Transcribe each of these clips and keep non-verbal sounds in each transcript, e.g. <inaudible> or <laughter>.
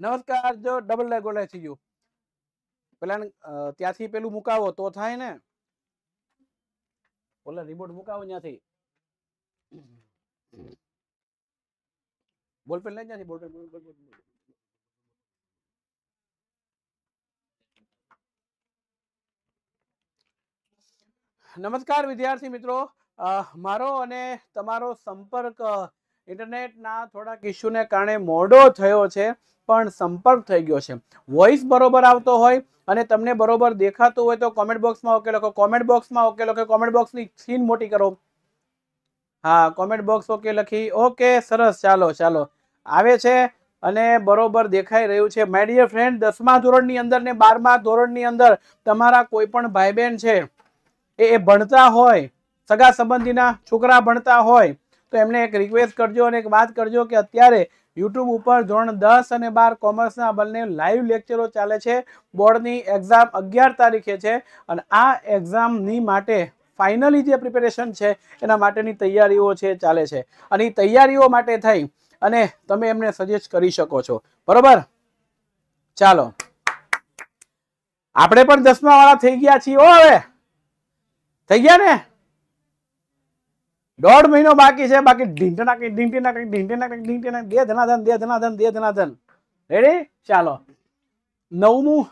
નમસ્કાર જો double leg ઓલે થઈ પેલા ત્યાંથી પેલું મુકાવો તો થાય ને ઓલા રિમોટ મુકાવો ત્યાંથી બોલપેન લઈ ત્યાંથી બોલપેન બોલ બોલ નમસ્કાર વિદ્યાર્થી મિત્રો મારો અને તમારો સંપર્ક ઇન્ટરનેટના થોડાક ઇસ્યુને કારણે મોડો થયો છે પણ સંપર્ક થઈ ગયો છે વોઇસ બરોબર આવતો હોય અને તમને બરોબર દેખાતું હોય તો કોમેન્ટ બોક્સમાં ઓકે લખો કોમેન્ટ બોક્સમાં ઓકે લખો કોમેન્ટ બોક્સની સ્ક્રીન મોટી કરો હા કોમેન્ટ બોક્સ ઓકે લખી ઓકે સરસ ચાલો ચાલો આવે છે અને બરોબર દેખાઈ રહ્યું છે માય ડિયર ફ્રેન્ડ દસમા ધોરણની અંદર ને બારમા ધોરણની અંદર તમારા કોઈ પણ ભાઈ બહેન છે એ ભણતા હોય સગા સંબંધીના છોકરા ભણતા હોય તો એમને એક રિક્વેસ્ટ કરજો અને એક વાત કરજો કે અત્યારે યુટ્યુબ ઉપર ધોરણ દસ અને બાર કોમર્સના બંને લાઈવ લેક્ચરો ચાલે છે બોર્ડની એક્ઝામ અગિયાર તારીખે છે અને આ એક્ઝામની માટે ફાઇનલી જે પ્રિપેરેશન છે એના માટેની તૈયારીઓ છે ચાલે છે અને એ તૈયારીઓ માટે થઈ અને તમે એમને સજેસ્ટ કરી શકો છો બરોબર ચાલો આપણે પણ દસમા વાળા થઈ ગયા છીએ ઓ હવે થઈ ગયા ને દોઢ મહિનો બાકી છે બાકી ઢીંટી નાખી ઢીંટી નાખી ઢીંટી નાખી ઢીંટી નાખી દે ધનાધન દે ધનાધન દે ધનાધન રેડી ચાલો નવમું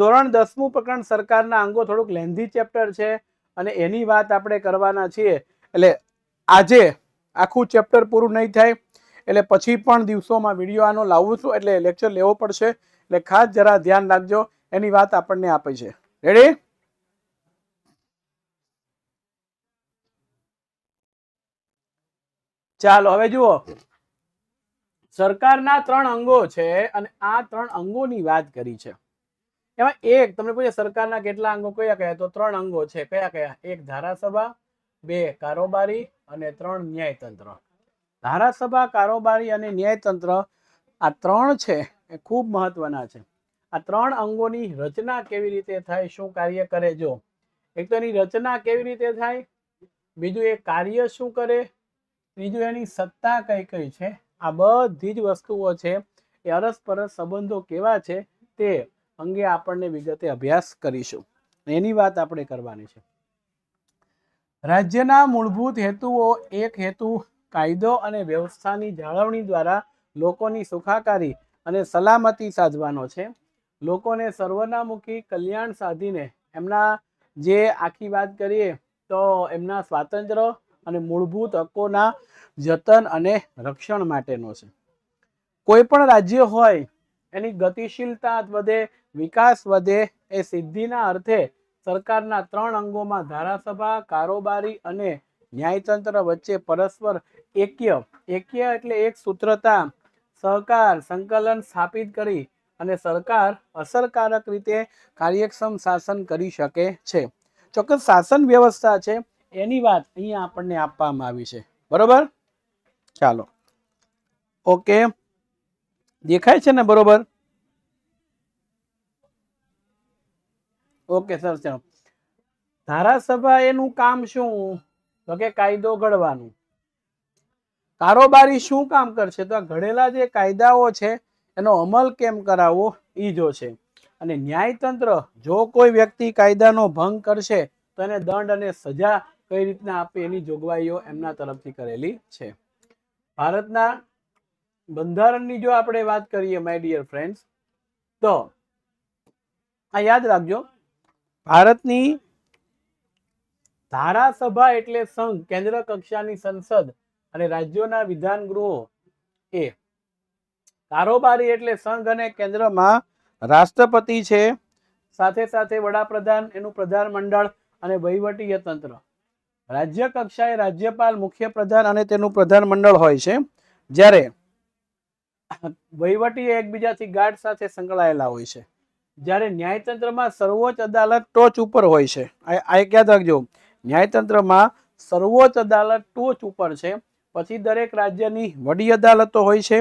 ધોરણ દસમું પ્રકરણ સરકારના અંગો થોડુંક લેન્ધી ચેપ્ટર છે અને એની વાત આપણે કરવાના છીએ એટલે આજે આખું ચેપ્ટર પૂરું નહીં થાય એટલે પછી પણ દિવસોમાં વિડીયો આનો લાવું છું એટલે લેક્ચર લેવો પડશે એટલે ખાસ જરા ધ્યાન રાખજો એની વાત આપણને આપે છે રેડી ચાલો હવે જુઓ સરકારના ત્રણ અંગો છે અને આ ત્રણ અંગોની વાત કરી છે એમાં એક તમને પૂછે સરકારના કેટલા અંગો કયા કયા તો ત્રણ અંગો છે કયા કયા એક ધારાસભા બે કારોબારી અને ત્રણ ન્યાયતંત્ર ધારાસભા કારોબારી અને ન્યાયતંત્ર આ ત્રણ છે એ ખૂબ મહત્વના છે આ ત્રણ અંગોની રચના કેવી રીતે થાય શું કાર્ય કરે જો એક તો એની રચના કેવી રીતે થાય બીજું એ કાર્ય શું કરે ત્રીજું એની સત્તા કઈ કઈ છે આ બધી જ વસ્તુઓ છે એ અરસપરસ સંબંધો કેવા છે તે અંગે આપણને વિગતે અભ્યાસ કરીશું એની વાત આપણે કરવાની છે રાજ્યના મૂળભૂત હેતુઓ એક હેતુ કાયદો અને વ્યવસ્થાની જાળવણી દ્વારા લોકોની સુખાકારી અને સલામતી સાધવાનો છે લોકોને સર્વનામુખી કલ્યાણ સાધીને એમના જે આખી વાત કરીએ તો એમના સ્વાતંત્ર્ય અને મૂળભૂત હકોના જતન અને રક્ષણ માટેનો છે કોઈ પણ રાજ્ય હોય એની ગતિશીલતા વધે વિકાસ વધે એ સિદ્ધિના અર્થે સરકારના ત્રણ અંગોમાં ધારાસભા કારોબારી અને ન્યાયતંત્ર વચ્ચે પરસ્પર એક્ય એક્ય એટલે એક સૂત્રતા સહકાર સંકલન સ્થાપિત કરી અને સરકાર અસરકારક રીતે કાર્યક્ષમ શાસન કરી શકે છે ચોક્કસ શાસન વ્યવસ્થા છે એની વાત અહીંયા આપણને આપવામાં આવી છે બરોબર ચાલો ઓકે દેખાય છે ને બરોબર ઓકે સર ચાલો ધારાસભા એનું કામ શું તો કે કાયદો ઘડવાનું કારોબારી શું કામ કરશે તો આ ઘડેલા જે કાયદાઓ છે એનો અમલ કેમ કરાવવો એ જો છે અને ન્યાયતંત્ર જો કોઈ વ્યક્તિ કાયદાનો ભંગ કરશે તો એને દંડ અને સજા કઈ રીતના આપે એની જોગવાઈઓ એમના તરફથી કરેલી છે ભારતના બંધારણની જો આપણે વાત કરીએ માય ડિયર ફ્રેન્ડ્સ તો આ યાદ રાખજો ભારતની ધારાસભા એટલે સંઘ કેન્દ્ર કક્ષાની સંસદ અને રાજ્યોના વિધાન ગૃહો એ કારોબારી એટલે સંઘ અને કેન્દ્રમાં રાષ્ટ્રપતિ છે સાથે સાથે વડાપ્રધાન એનું પ્રધાનમંડળ અને વહીવટીય તંત્ર રાજ્ય કક્ષાએ રાજ્યપાલ મુખ્ય પ્રધાન અને તેનું પ્રધાન મંડળ હોય છે જ્યારે વહીવટી એકબીજાથી ગાઢ સાથે સંકળાયેલા હોય છે જ્યારે ન્યાયતંત્રમાં સર્વોચ્ચ અદાલત ટોચ ઉપર હોય છે આ એક યાદ રાખજો ન્યાયતંત્રમાં સર્વોચ્ચ અદાલત ટોચ ઉપર છે પછી દરેક રાજ્યની વડી અદાલતો હોય છે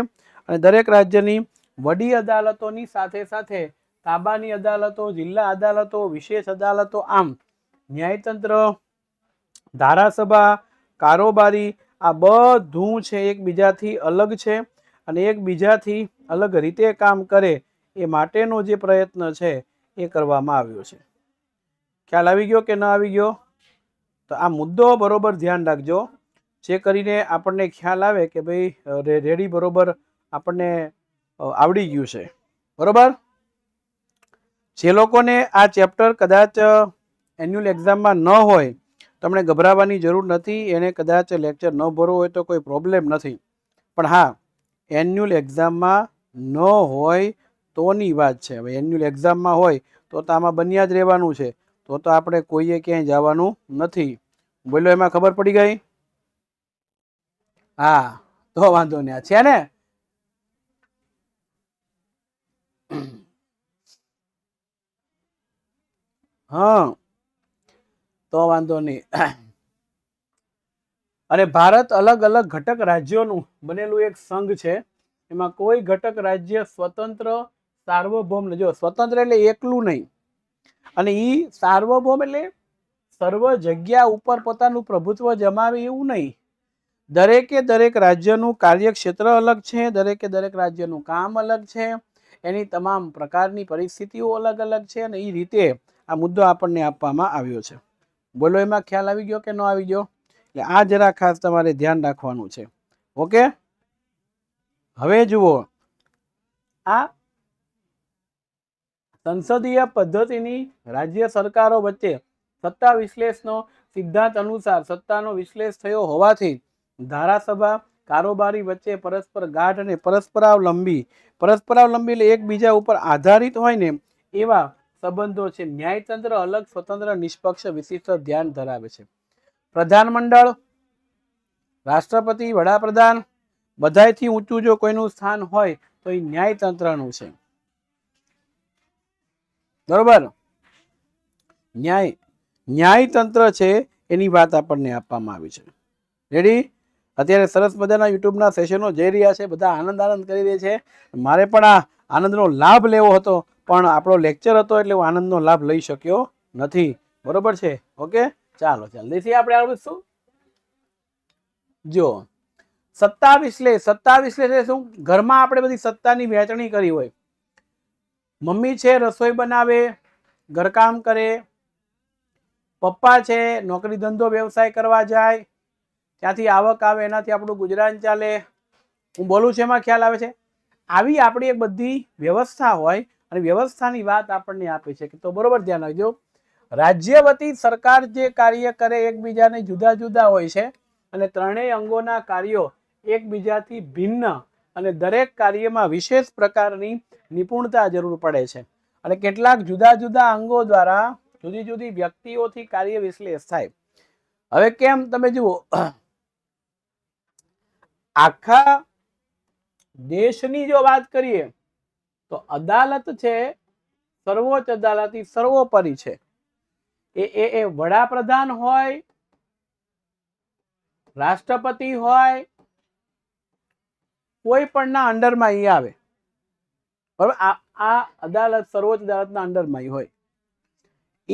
અને દરેક રાજ્યની વડી અદાલતોની સાથે સાથે તાબાની અદાલતો જિલ્લા અદાલતો વિશેષ અદાલતો આમ ન્યાયતંત્ર ધારાસભા કારોબારી આ બધું છે એકબીજાથી અલગ છે અને એકબીજાથી અલગ રીતે કામ કરે એ માટેનો જે પ્રયત્ન છે એ કરવામાં આવ્યો છે ખ્યાલ આવી ગયો કે ન આવી ગયો તો આ મુદ્દો બરોબર ધ્યાન રાખજો જે કરીને આપણને ખ્યાલ આવે કે ભાઈ રેડી બરોબર આપણને આવડી ગયું છે બરાબર જે લોકોને આ ચેપ્ટર કદાચ એન્યુઅલ એક્ઝામમાં ન હોય તમને ગભરાવાની જરૂર નથી એને કદાચ લેક્ચર ન ભરવો હોય તો કોઈ પ્રોબ્લેમ નથી પણ હા એન્યુઅલ એક્ઝામમાં ન હોય તોની વાત છે હવે એન્યુઅલ એક્ઝામમાં હોય તો તો આમાં બન્યા જ રહેવાનું છે તો તો આપણે કોઈએ ક્યાંય જવાનું નથી બોલો એમાં ખબર પડી ગઈ હા તો વાંધો નહીં છે ને હા તો વાંધો નહીં અને ભારત અલગ અલગ ઘટક રાજ્યોનું બનેલું એક સંઘ છે એમાં કોઈ ઘટક રાજ્ય સ્વતંત્ર સાર્વભૌમ જો સ્વતંત્ર એટલે એકલું નહીં અને એ સાર્વભૌમ એટલે સર્વ જગ્યા ઉપર પોતાનું પ્રભુત્વ જમાવે એવું નહીં દરેકે દરેક રાજ્યનું કાર્યક્ષેત્ર અલગ છે દરેકે દરેક રાજ્યનું કામ અલગ છે એની તમામ પ્રકારની પરિસ્થિતિઓ અલગ અલગ છે અને એ રીતે આ મુદ્દો આપણને આપવામાં આવ્યો છે બોલો એમાં ખ્યાલ આવી ગયો કે ન આવી ગયો એટલે આ જરા ખાસ તમારે ધ્યાન રાખવાનું છે ઓકે હવે જુઓ આ સંસદીય પદ્ધતિની રાજ્ય સરકારો વચ્ચે સત્તા વિશ્લેષનો સિદ્ધાંત અનુસાર સત્તાનો વિશ્લેષ થયો હોવાથી ધારાસભા કારોબારી વચ્ચે પરસ્પર ગાઢ અને પરસ્પરાવલંબી પરસ્પરાવલંબી એટલે એકબીજા ઉપર આધારિત હોય ને એવા સંબંધો છે ન્યાયતંત્ર અલગ સ્વતંત્ર નિષ્પક્ષ વિશિષ્ટ ધ્યાન ધરાવે છે પ્રધાનમંડળ રાષ્ટ્રપતિ વડાપ્રધાન બધાયથી ઊંચું જો કોઈનું સ્થાન હોય તો એ ન્યાયતંત્રનું છે બરોબર ન્યાય ન્યાયતંત્ર છે એની વાત આપણને આપવામાં આવી છે રેડી અત્યારે સરસ મજાના યુટ્યુબના સેશનો જઈ રહ્યા છે બધા આનંદ આનંદ કરી રહ્યા છે મારે પણ આ આનંદનો લાભ લેવો હતો પણ આપણો લેક્ચર હતો એટલે હું આનંદનો લાભ લઈ શક્યો નથી બરોબર છે ઓકે ચાલો જલ્દીથી આપણે આવડશું જો સત્તા વિશ્લેષ સત્તા વિશ્લેષ એટલે શું ઘરમાં આપણે બધી સત્તાની વહેંચણી કરી હોય મમ્મી છે રસોઈ બનાવે ઘરકામ કરે પપ્પા છે નોકરી ધંધો વ્યવસાય કરવા જાય ત્યાંથી આવક આવે એનાથી આપણું ગુજરાન ચાલે હું બોલું છું એમાં ખ્યાલ આવે છે આવી આપણી એક બધી વ્યવસ્થા હોય અને વ્યવસ્થાની વાત આપણને આપે છે તો બરોબર ધ્યાન રાખજો રાજ્ય વતી સરકાર જે કાર્ય કરે એકબીજાને જુદા જુદા હોય છે અને ત્રણેય અંગોના કાર્યો એકબીજાથી ભિન્ન અને દરેક કાર્યમાં વિશેષ પ્રકારની નિપુણતા જરૂર પડે છે અને કેટલાક જુદા જુદા અંગો દ્વારા જુદી જુદી વ્યક્તિઓથી કાર્ય વિશ્લેષ થાય હવે કેમ તમે જુઓ આખા દેશની જો વાત કરીએ તો અદાલત છે સર્વોચ્ચ અદાલત સર્વોપરી છે એ એ એ વડાપ્રધાન હોય રાષ્ટ્રપતિ હોય કોઈ પણના અંડરમાં એ આવે બરાબર આ અદાલત સર્વોચ્ચ અદાલતના અંડરમાં હોય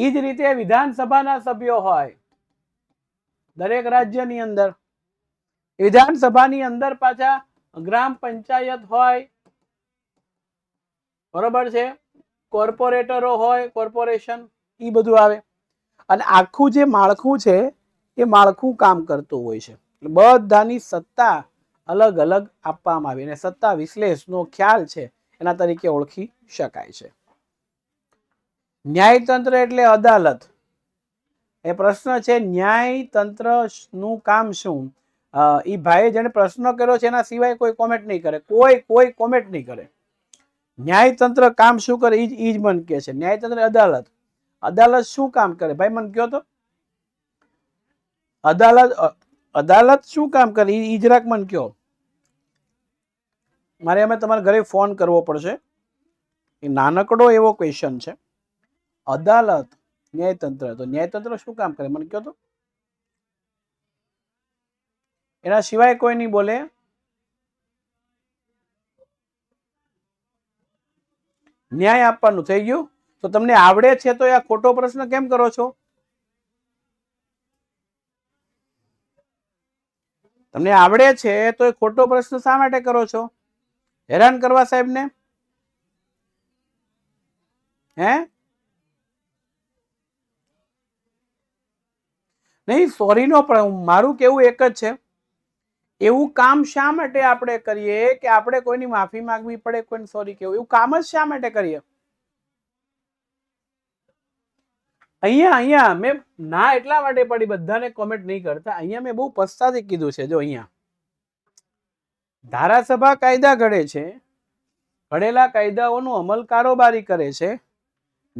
એ જ રીતે વિધાનસભાના સભ્યો હોય દરેક રાજ્યની અંદર વિધાનસભાની અંદર પાછા ગ્રામ પંચાયત હોય બરોબર છે કોર્પોરેટરો હોય કોર્પોરેશન એ બધું આવે અને આખું જે માળખું છે એ માળખું કામ કરતું હોય છે બધાની સત્તા અલગ અલગ આપવામાં આવી અને સત્તા વિશ્લેષનો ખ્યાલ છે એના તરીકે ઓળખી શકાય છે ન્યાયતંત્ર એટલે અદાલત એ પ્રશ્ન છે ન્યાયતંત્રનું કામ શું એ ભાઈએ જેને પ્રશ્ન કર્યો છે એના સિવાય કોઈ કોમેન્ટ નહીં કરે કોઈ કોઈ કોમેન્ટ નહીં કરે ન્યાયતંત્ર કામ શું કરે એ જ એ જ મને કહે છે ન્યાયતંત્ર અદાલત અદાલત શું કામ કરે ભાઈ મને કહો તો અદાલત અદાલત શું કામ કરે એ જરાક મને કહો મારે અમે તમારા ઘરે ફોન કરવો પડશે એ નાનકડો એવો ક્વેશ્ચન છે અદાલત ન્યાયતંત્ર તો ન્યાયતંત્ર શું કામ કરે મને કહો તો એના સિવાય કોઈ નહીં બોલે ન્યાય આપવાનું થઈ ગયું તો તમને આવડે છે તો આ ખોટો પ્રશ્ન કેમ કરો છો તમને આવડે છે તો એ ખોટો પ્રશ્ન શા માટે કરો છો હેરાન કરવા સાહેબને હે નહીં સોરીનો પણ મારું કેવું એક જ છે એવું કામ શા માટે આપણે કરીએ કે આપણે કોઈની માફી માંગવી પડે કોઈને સોરી કેવું એવું કામ જ શા માટે કરીએ અહીંયા અહીંયા મેં ના એટલા માટે પડી બધાને કોમેન્ટ નહીં કરતા અહીંયા મેં બહુ પસ્તાથી કીધું છે જો અહીંયા ધારાસભા કાયદા ઘડે છે ઘડેલા કાયદાઓનો અમલ કારોબારી કરે છે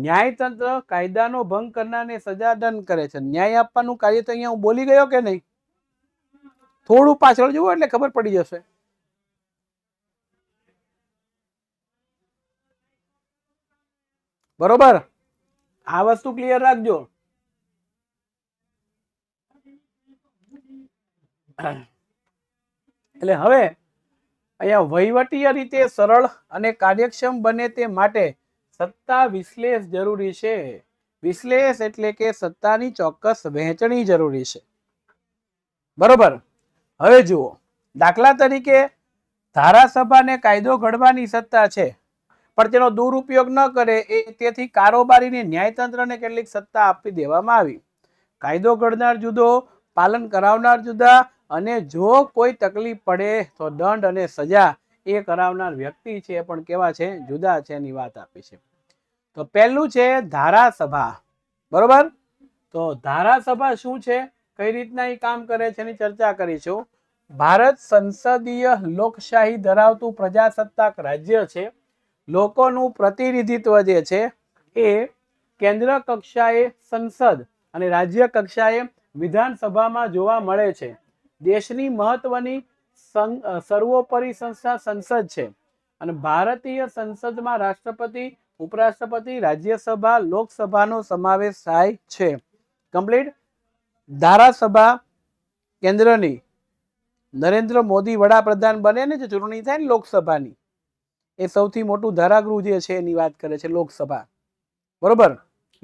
ન્યાયતંત્ર કાયદાનો ભંગ કરનારને સજા દંડ કરે છે ન્યાય આપવાનું કાર્ય તો અહીંયા હું બોલી ગયો કે નહીં થોડું પાછળ જુઓ એટલે ખબર પડી જશે બરોબર આ વસ્તુ ક્લિયર રાખજો એટલે હવે અહીંયા વહીવટીય રીતે સરળ અને કાર્યક્ષમ બને તે માટે સત્તા વિશ્લેષ જરૂરી છે વિશ્લેષ એટલે કે સત્તાની ચોક્કસ વહેંચણી જરૂરી છે બરોબર હવે જુઓ દાખલા તરીકે ધારાસભાને કાયદો ઘડવાની સત્તા છે પણ તેનો દુરુપયોગ ન કરે એ તેથી કારોબારીને ન્યાયતંત્રને કેટલીક સત્તા આપી દેવામાં આવી કાયદો ઘડનાર જુદો પાલન કરાવનાર જુદા અને જો કોઈ તકલીફ પડે તો દંડ અને સજા એ કરાવનાર વ્યક્તિ છે પણ કેવા છે જુદા છે એની વાત આપી છે તો પહેલું છે ધારાસભા બરોબર તો ધારાસભા શું છે કઈ રીતના એ કામ કરે છે એની ચર્ચા કરીશું ભારત સંસદીય લોકશાહી ધરાવતું પ્રજાસત્તાક રાજ્ય છે લોકોનું પ્રતિનિધિત્વ જે છે એ કેન્દ્ર કક્ષાએ સંસદ અને રાજ્ય કક્ષાએ વિધાનસભામાં જોવા મળે છે દેશની મહત્વની સર્વોપરી સંસ્થા સંસદ છે અને ભારતીય સંસદમાં રાષ્ટ્રપતિ ઉપરાષ્ટ્રપતિ રાજ્યસભા લોકસભાનો સમાવેશ થાય છે કમ્પ્લીટ ધારાસભા કેન્દ્રની નરેન્દ્ર મોદી વડાપ્રધાન બને ને જે ચૂંટણી થાય ને લોકસભાની એ સૌથી મોટું ધારાગૃહ જે છે એની વાત કરે છે લોકસભા બરોબર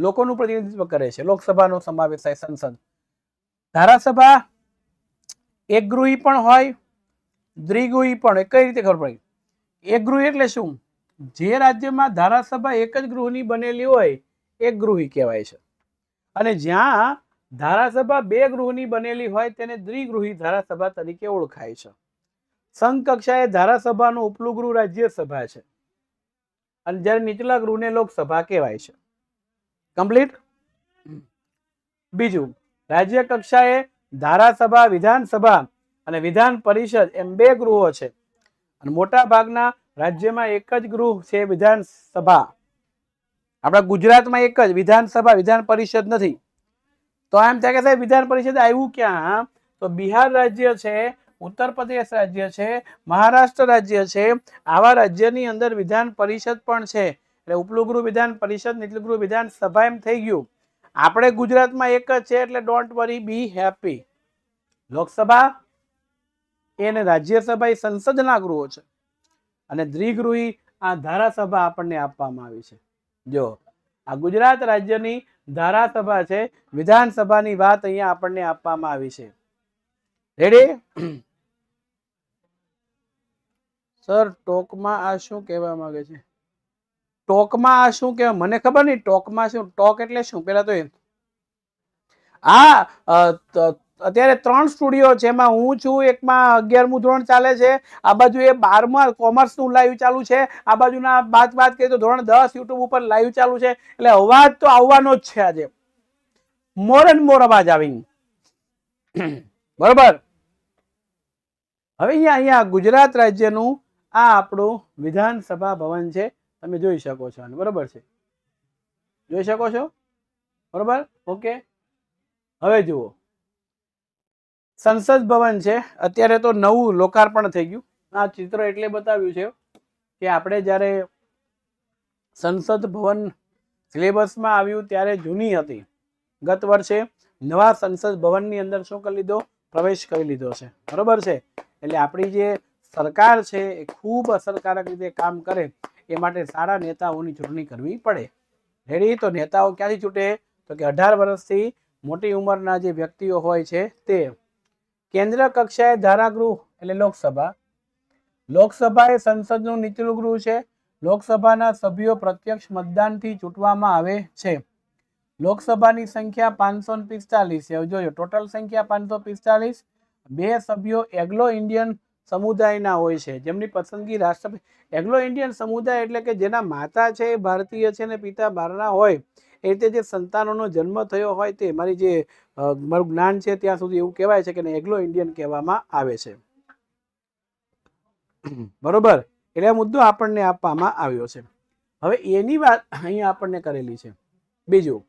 લોકોનું પ્રતિનિધિત્વ કરે છે લોકસભાનો સમાવેશ થાય સંસદ ધારાસભા એક ગૃહી પણ હોય દ્વિગૃહી પણ કઈ રીતે ખબર પડી એક ગૃહ એટલે શું જે રાજ્યમાં ધારાસભા એક જ ગૃહની બનેલી હોય એક ગૃહી કહેવાય છે અને જ્યાં ધારાસભા બે ગૃહની બનેલી હોય તેને દ્વિગૃહી ધારાસભા તરીકે ઓળખાય છે સંઘ કક્ષાએ ધારાસભાનું ઉપલું ગૃહ રાજ્યસભા છે અને જ્યારે નીચલા ગૃહને લોકસભા કહેવાય છે કમ્પ્લીટ બીજું રાજ્ય કક્ષાએ ધારાસભા વિધાનસભા અને વિધાન પરિષદ એમ બે ગૃહો છે અને મોટા ભાગના રાજ્યમાં એક જ ગૃહ છે વિધાનસભા આપણા ગુજરાતમાં એક જ વિધાનસભા વિધાન પરિષદ નથી તો આમ ત્યાં કે સાહેબ વિધાન પરિષદ આવ્યું ક્યાં તો બિહાર રાજ્ય છે ઉત્તર પ્રદેશ રાજ્ય છે મહારાષ્ટ્ર રાજ્ય છે આવા રાજ્યની અંદર વિધાન પરિષદ પણ છે એટલે ઉપલું ગૃહ વિધાન પરિષદ નીચલું ગૃહ વિધાન એમ થઈ ગયું આપણે ગુજરાતમાં એક જ છે એટલે don't worry be happy Lok Sabha એને રાજ્યસભા એ સંસદના ગૃહો છે અને દ્વિગૃહી આ ધારાસભા આપણને આપવામાં આવી છે જો આ ગુજરાત રાજ્યની ધારાસભા છે વિધાનસભાની વાત અહીંયા આપણને આપવામાં આવી છે રેડી સર <clears throat> ટોકમાં આ શું કહેવા માંગે છે ટોકમાં આ શું કહેવાય મને ખબર નહીં ટોકમાં શું ટોક એટલે શું પેલા તો એ આ અત્યારે ત્રણ સ્ટુડિયો છે જેમાં હું છું એકમાં અગિયારમું ધોરણ ચાલે છે આ બાજુ એ બારમાં કોમર્સનું લાઈવ ચાલુ છે આ બાજુના બાદ વાત કરીએ તો ધોરણ દસ યુટ્યુબ ઉપર લાઈવ ચાલુ છે એટલે અવાજ તો આવવાનો જ છે આજે મોર એન્ડ મોર અવાજ આવીને બરોબર હવે અહીંયા અહીંયા ગુજરાત રાજ્યનું આ આપણું વિધાનસભા ભવન છે તમે જોઈ શકો છો આને બરોબર છે જોઈ શકો છો બરોબર ઓકે હવે જુઓ સંસદ ભવન છે અત્યારે તો નવું લોકાર્પણ થઈ ગયું આ ચિત્ર એટલે બતાવ્યું છે કે આપણે જ્યારે સંસદ ભવન સિલેબસમાં આવ્યું ત્યારે જૂની હતી ગત વર્ષે નવા સંસદ ભવનની અંદર શું કરી લીધો પ્રવેશ કરી લીધો છે બરોબર છે એટલે આપણી જે સરકાર છે એ ખૂબ અસરકારક રીતે કામ કરે એ માટે સારા નેતાઓની ચૂંટણી કરવી પડે રેડી તો નેતાઓ ક્યાંથી ચૂંટે તો કે અઢાર વર્ષથી મોટી ઉંમરના જે વ્યક્તિઓ હોય છે તે કેન્દ્ર કક્ષાએ ધારાગૃહ એટલે લોકસભા લોકસભા એ સંસદનું નીચલું ગૃહ છે લોકસભાના સભ્યો પ્રત્યક્ષ મતદાનથી ચૂંટવામાં આવે છે લોકસભાની સંખ્યા પાંચસો પિસ્તાલીસ જોયો ટોટલ સંખ્યા પાંચસો પિસ્તાલીસ બે સભ્યો એગ્લો ઇન્ડિયન સમુદાયના હોય છે જેમની પસંદગી રાષ્ટ્રપતિ એગ્લો ઇન્ડિયન સમુદાય એટલે કે જેના માતા છે એ ભારતીય છે અને પિતા બહારના હોય એ રીતે જે સંતાનોનો જન્મ થયો હોય તે મારી જે મારું જ્ઞાન છે ત્યાં સુધી એવું કહેવાય છે કે એગ્લો ઇન્ડિયન કહેવામાં આવે છે બરોબર એટલે આ મુદ્દો આપણને આપવામાં આવ્યો છે હવે એની વાત અહીંયા આપણને કરેલી છે બીજું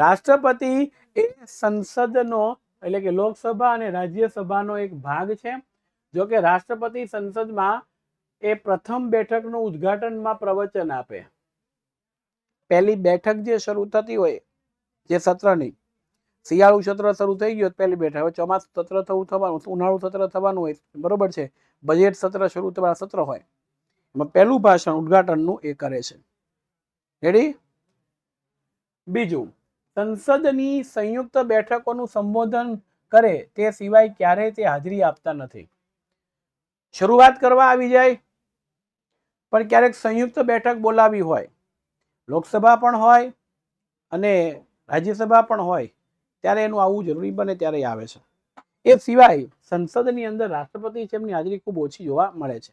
રાષ્ટ્રપતિ એ સંસદનો એટલે કે લોકસભા અને રાજ્યસભાનો એક ભાગ છે જો કે રાષ્ટ્રપતિ સંસદમાં એ પ્રથમ બેઠકનું ઉદ્ઘાટનમાં પ્રવચન આપે પહેલી બેઠક જે શરૂ થતી હોય જે સત્રની શિયાળુ સત્ર શરૂ થઈ ગયું પહેલી બેઠક હવે ચોમાસું સત્ર થવું થવાનું ઉનાળુ સત્ર થવાનું હોય બરોબર છે બજેટ સત્ર શરૂ થવા સત્ર હોય એમાં પહેલું ભાષણ ઉદઘાટનનું એ કરે છે રેડી બીજું સંસદની સંયુક્ત બેઠકોનું સંબોધન કરે તે સિવાય ક્યારેય તે હાજરી આપતા નથી શરૂઆત કરવા આવી જાય પણ ક્યારેક સંયુક્ત બેઠક બોલાવી હોય લોકસભા પણ હોય અને રાજ્યસભા પણ હોય ત્યારે એનું આવવું જરૂરી બને ત્યારે આવે છે એ સિવાય સંસદની અંદર રાષ્ટ્રપતિ છે એમની હાજરી ખૂબ ઓછી જોવા મળે છે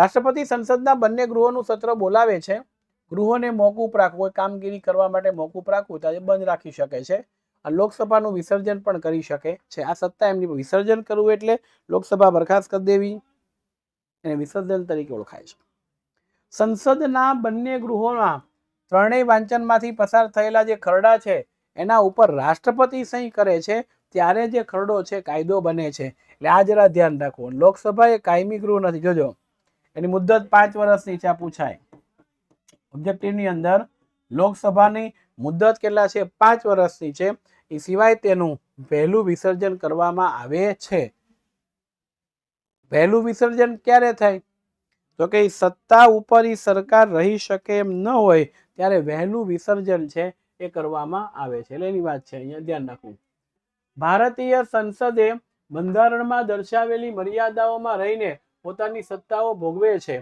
રાષ્ટ્રપતિ સંસદના બંને ગૃહોનું સત્ર બોલાવે છે ગૃહોને મોકૂફ રાખવું કોઈ કામગીરી કરવા માટે મોકૂફ રાખવું ત્યારે બંધ રાખી શકે છે આ લોકસભાનું વિસર્જન પણ કરી શકે છે આ સત્તા એમની વિસર્જન કરવું એટલે લોકસભા બરખાસ્ત કરી દેવી એને વિસર્જન તરીકે ઓળખાય છે સંસદના બંને ગૃહોમાં ત્રણેય વાંચનમાંથી પસાર થયેલા જે ખરડા છે એના ઉપર રાષ્ટ્રપતિ સહી કરે છે ત્યારે જે ખરડો છે કાયદો બને છે એટલે આ જરા ધ્યાન રાખો લોકસભા એ કાયમી ગૃહ નથી જોજો એની મુદ્દત પાંચ વર્ષની છે આ પૂછાય ઓબ્જેક્ટિવની અંદર લોકસભાની મુદ્દત કેટલા છે પાંચ વર્ષની છે એ સિવાય તેનું વહેલું વિસર્જન કરવામાં આવે છે વહેલું વિસર્જન ક્યારે થાય તો કે સત્તા ઉપર એ સરકાર રહી શકે એમ ન હોય ત્યારે વહેલું વિસર્જન છે એ કરવામાં આવે છે એટલે વાત છે અહીંયા ધ્યાન રાખવું ભારતીય સંસદે બંધારણમાં દર્શાવેલી મર્યાદાઓમાં રહીને પોતાની સત્તાઓ ભોગવે છે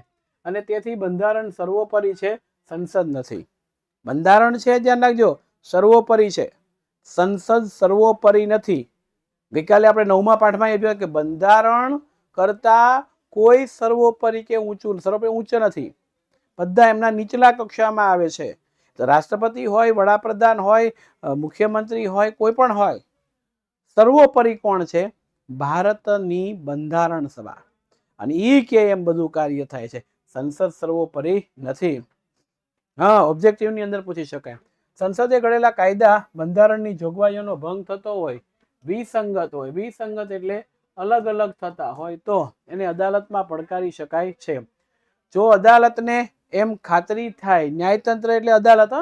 અને તેથી બંધારણ સર્વોપરી છે સંસદ નથી બંધારણ છે ધ્યાન રાખજો સર્વોપરી છે સંસદ સર્વોપરી નથી ગઈકાલે આપણે નવમા પાઠમાં એ જોયું કે બંધારણ કરતા કોઈ સર્વોપરી કે ઊંચું સર્વોપરી ઊંચ નથી બધા એમના નીચલા કક્ષામાં આવે છે રાષ્ટ્રપતિ હોય વડાપ્રધાન હોય મુખ્યમંત્રી હોય કોઈ પણ હોય સર્વોપરી કોણ છે ભારતની બંધારણ સભા અને એ કે એમ બધું કાર્ય થાય છે સંસદ સર્વોપરી નથી હા ઓબ્જેક્ટિવની અંદર પૂછી શકાય સંસદે ઘડેલા કાયદા બંધારણની જોગવાઈઓનો ભંગ થતો હોય વિસંગત હોય વિસંગત એટલે અલગ અલગ થતા હોય તો એને અદાલતમાં પડકારી શકાય છે જો અદાલતને એમ ખાતરી થાય ન્યાયતંત્ર એટલે અદાલત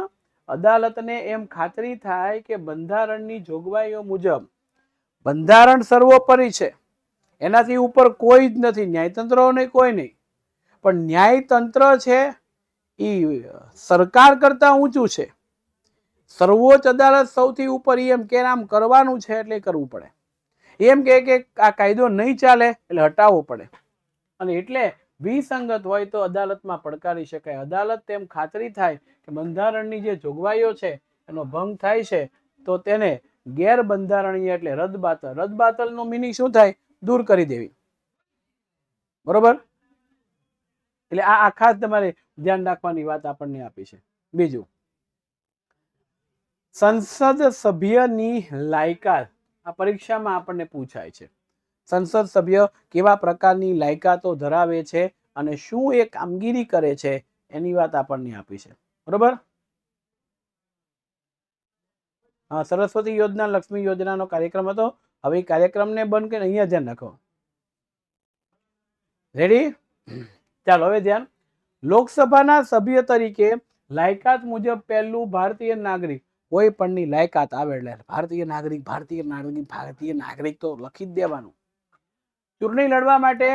અદાલતને એમ ખાતરી થાય કે બંધારણની જોગવાઈઓ મુજબ બંધારણ સર્વોપરી છે એનાથી ઉપર કોઈ જ નથી ન્યાયતંત્ર નહીં કોઈ નહીં પણ ન્યાયતંત્ર છે એ સરકાર કરતાં ઊંચું છે સર્વોચ્ચ અદાલત સૌથી ઉપર એમ કે આમ કરવાનું છે એટલે કરવું પડે એમ કે આ કાયદો નહીં ચાલે એટલે હટાવવો પડે અને એટલે વિસંગત હોય તો અદાલતમાં પડકારી શકાય અદાલત તેમ ખાતરી થાય કે બંધારણની જે જોગવાઈઓ છે એનો ભંગ થાય છે તો તેને ગેરબંધારણીય એટલે રદબાતલ રદબાતલનો મિનિંગ શું થાય દૂર કરી દેવી બરોબર એટલે આ આખા તમારે ધ્યાન રાખવાની વાત આપણને આપી છે બીજું સંસદ સભ્યની લાયકાત આ પરીક્ષામાં આપણને પૂછાય છે સંસદ સભ્ય કેવા પ્રકારની લાયકાતો ધરાવે છે અને શું એ કામગીરી કરે છે એની વાત આપણને આપી છે બરોબર સરસ્વતી યોજના લક્ષ્મી યોજનાનો કાર્યક્રમ હતો હવે કાર્યક્રમને બંધ કે અહીંયા ધ્યાન રાખો રેડી ચાલો હવે ધ્યાન લોકસભાના સભ્ય તરીકે લાયકાત મુજબ પહેલું ભારતીય નાગરિક કોઈ પણની લાયકાત આવે એટલે ભારતીય નાગરિક ભારતીય નાગરિક ભારતીય નાગરિક તો લખી જ દેવાનું ચૂંટણી લડવા માટે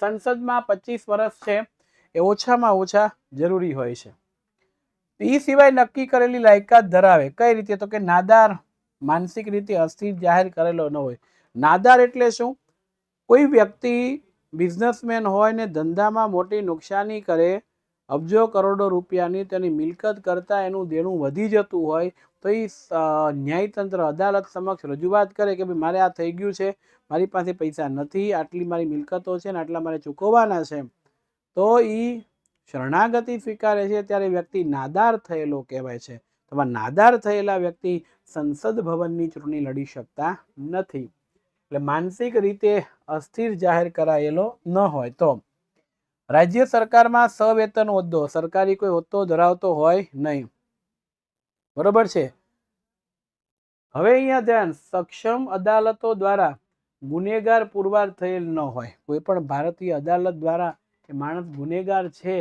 સંસદમાં પચીસ વર્ષ છે એ ઓછામાં ઓછા જરૂરી હોય છે એ સિવાય નક્કી કરેલી લાયકાત ધરાવે કઈ રીતે તો કે નાદાર માનસિક રીતે અસ્થિર જાહેર કરેલો ન હોય નાદાર એટલે શું કોઈ વ્યક્તિ બિઝનેસમેન હોય ને ધંધામાં મોટી નુકસાની કરે અબજો કરોડો રૂપિયાની તેની મિલકત કરતાં એનું દેણું વધી જતું હોય તો એ ન્યાયતંત્ર અદાલત સમક્ષ રજૂઆત કરે કે ભાઈ મારે આ થઈ ગયું છે મારી પાસે પૈસા નથી આટલી મારી મિલકતો છે અને આટલા મારે ચૂકવવાના છે તો એ શરણાગતિ સ્વીકારે છે ત્યારે વ્યક્તિ નાદાર થયેલો કહેવાય છે તો નાદાર થયેલા વ્યક્તિ સંસદ ભવનની ચૂંટણી લડી શકતા નથી એટલે માનસિક રીતે અસ્થિર જાહેર કરાયેલો ન હોય તો રાજ્ય સરકારમાં સવેતન હોદ્દો સરકારી કોઈ હોદ્દો ધરાવતો હોય નહીં બરોબર છે હવે અહીંયા ધ્યાન સક્ષમ અદાલતો દ્વારા ગુનેગાર પુરવાર થયેલ ન હોય કોઈ પણ ભારતીય અદાલત દ્વારા કે માણસ ગુનેગાર છે